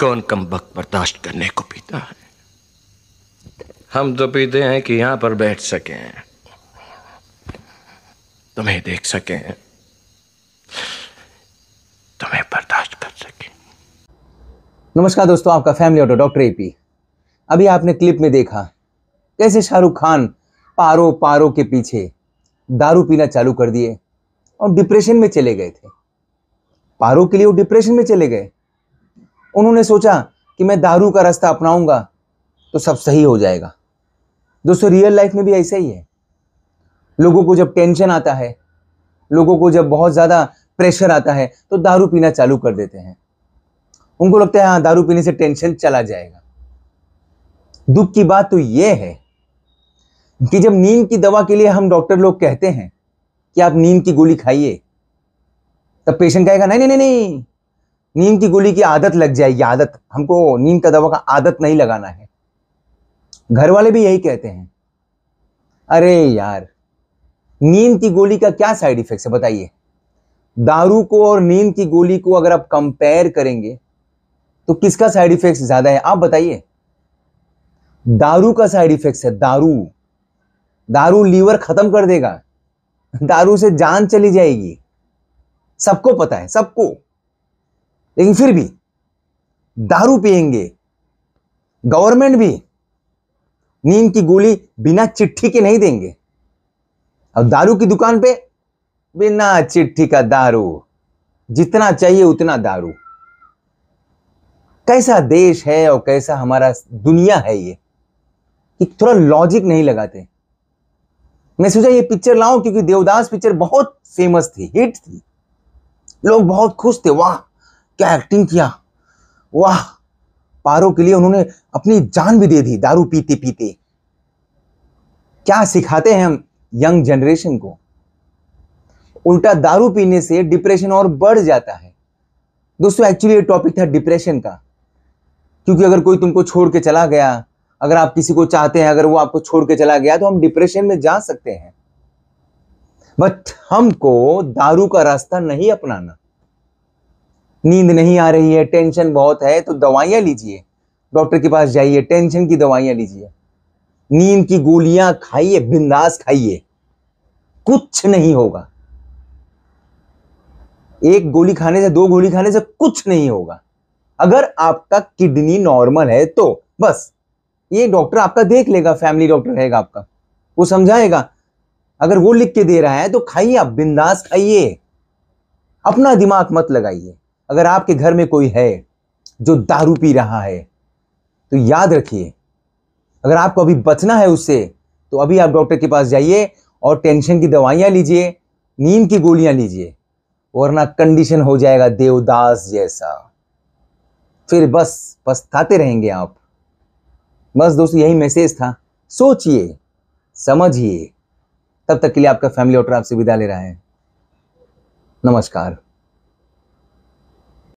कौन कम वक्त बर्दाश्त करने को पीता है हम तो पीते हैं कि यहां पर बैठ सकें तुम्हें देख सकें तुम्हें बर्दाश्त कर सकें नमस्कार दोस्तों आपका फैमिली ऑटो डॉक्टर एपी अभी आपने क्लिप में देखा कैसे शाहरुख खान पारो पारो के पीछे दारू पीना चालू कर दिए और डिप्रेशन में चले गए थे पारो के लिए वो डिप्रेशन में चले गए उन्होंने सोचा कि मैं दारू का रास्ता अपनाऊंगा तो सब सही हो जाएगा दोस्तों रियल लाइफ में भी ऐसा ही है लोगों को जब टेंशन आता है लोगों को जब बहुत ज़्यादा प्रेशर आता है तो दारू पीना चालू कर देते हैं उनको लगता है हाँ दारू पीने से टेंशन चला जाएगा दुख की बात तो यह है कि जब नींद की दवा के लिए हम डॉक्टर लोग कहते हैं कि आप नींद की गोली खाइए तब पेशेंट कहेगा नहीं नहीं नहीं नहीं नींद की गोली की आदत लग जाएगी आदत हमको नींद का दवा का आदत नहीं लगाना है घर वाले भी यही कहते हैं अरे यार नींद की गोली का क्या साइड इफेक्ट है बताइए दारू को और नींद की गोली को अगर आप कंपेयर करेंगे तो किसका साइड इफेक्ट ज्यादा है आप बताइए दारू का साइड इफेक्ट है दारू दारू लीवर खत्म कर देगा दारू से जान चली जाएगी सबको पता है सबको लेकिन फिर भी दारू पिएंगे गवर्नमेंट भी नीम की गोली बिना चिट्ठी के नहीं देंगे अब दारू की दुकान पे बिना चिट्ठी का दारू जितना चाहिए उतना दारू कैसा देश है और कैसा हमारा दुनिया है ये कि थोड़ा लॉजिक नहीं लगाते मैं सोचा ये पिक्चर लाऊं क्योंकि देवदास पिक्चर बहुत फेमस थी हिट थी लोग बहुत खुश थे वाह क्या एक्टिंग किया वाह पारो के लिए उन्होंने अपनी जान भी दे दी दारू पीते पीते क्या सिखाते हैं हम यंग जनरेशन को उल्टा दारू पीने से डिप्रेशन और बढ़ जाता है दोस्तों एक्चुअली ये टॉपिक था डिप्रेशन का क्योंकि अगर कोई तुमको छोड़ के चला गया अगर आप किसी को चाहते हैं अगर वो आपको छोड़ के चला गया तो हम डिप्रेशन में जा सकते हैं बट हमको दारू का रास्ता नहीं अपनाना नींद नहीं आ रही है टेंशन बहुत है तो दवाइयाँ लीजिए डॉक्टर के पास जाइए टेंशन की दवाइयाँ लीजिए नींद की गोलियां खाइए बिंदास खाइए कुछ नहीं होगा एक गोली खाने से दो गोली खाने से कुछ नहीं होगा अगर आपका किडनी नॉर्मल है तो बस ये डॉक्टर आपका देख लेगा फैमिली डॉक्टर रहेगा आपका वो समझाएगा अगर वो लिख के दे रहा है तो खाइए आप बिंदास खाइए अपना दिमाग मत लगाइए अगर आपके घर में कोई है जो दारू पी रहा है तो याद रखिए अगर आपको अभी बचना है उससे तो अभी आप डॉक्टर के पास जाइए और टेंशन की दवाइयाँ लीजिए नींद की गोलियां लीजिए वरना कंडीशन हो जाएगा देवदास जैसा फिर बस पछताते रहेंगे आप बस दोस्तों यही मैसेज था सोचिए समझिए तब तक के लिए आपका फैमिली ऑटर आपसे विदा ले रहा है नमस्कार